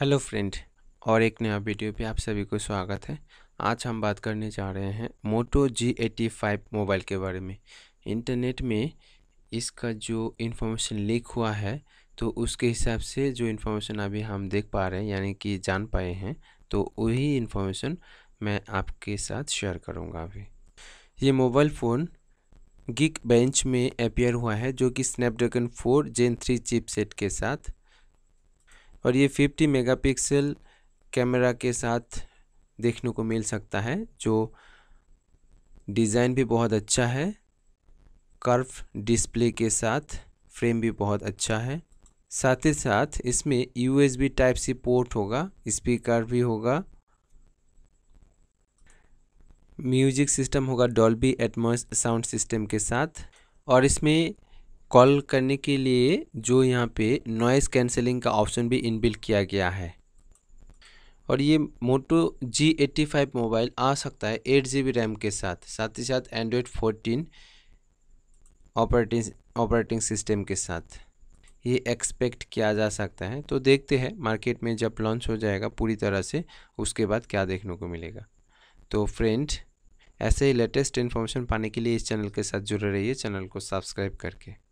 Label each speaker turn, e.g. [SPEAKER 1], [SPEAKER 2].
[SPEAKER 1] hello friend और एक नया वीडियो पे आप सभी को स्वागत है आज हम बात करने जा रहे हैं Moto G eighty five mobile के बारे में इंटरनेट में इसका जो इन्फॉर्मेशन लीक हुआ है तो उसके हिसाब से जो इन्फॉर्मेशन अभी हम देख पा रहे हैं यानी कि जान पाए हैं तो वही इन्फॉर्मेशन मैं आपके साथ शेयर करूँगा अभी ये मोबाइल फ़ोन गिक बेंच में अपेयर हुआ है जो कि Snapdragon four gen three chipset के साथ और ये 50 मेगापिक्सल कैमरा के साथ देखने को मिल सकता है जो डिज़ाइन भी बहुत अच्छा है कर्व डिस्प्ले के साथ फ्रेम भी बहुत अच्छा है साथ ही साथ इसमें U S B type C port होगा स्पीकर भी होगा म्यूजिक सिस्टम होगा डॉल्बी एटमोस साउंड सिस्टम के साथ और इसमें कॉल करने के लिए जो यहाँ पे नॉइस कैंसिलिंग का ऑप्शन भी इनबिल्ट किया गया है और ये मोटो जी फाइव मोबाइल आ सकता है एट जी बी रैम के साथ साथ ही साथ Android fourteen operating operating system के साथ ये एक्सपेक्ट किया जा सकता है तो देखते हैं मार्केट में जब लॉन्च हो जाएगा पूरी तरह से उसके बाद क्या देखने को मिलेगा तो फ्रेंड ऐसे ही लेटेस्ट इन्फॉर्मेशन पाने के लिए इस चैनल के साथ जुड़े रहिए चैनल को सब्सक्राइब करके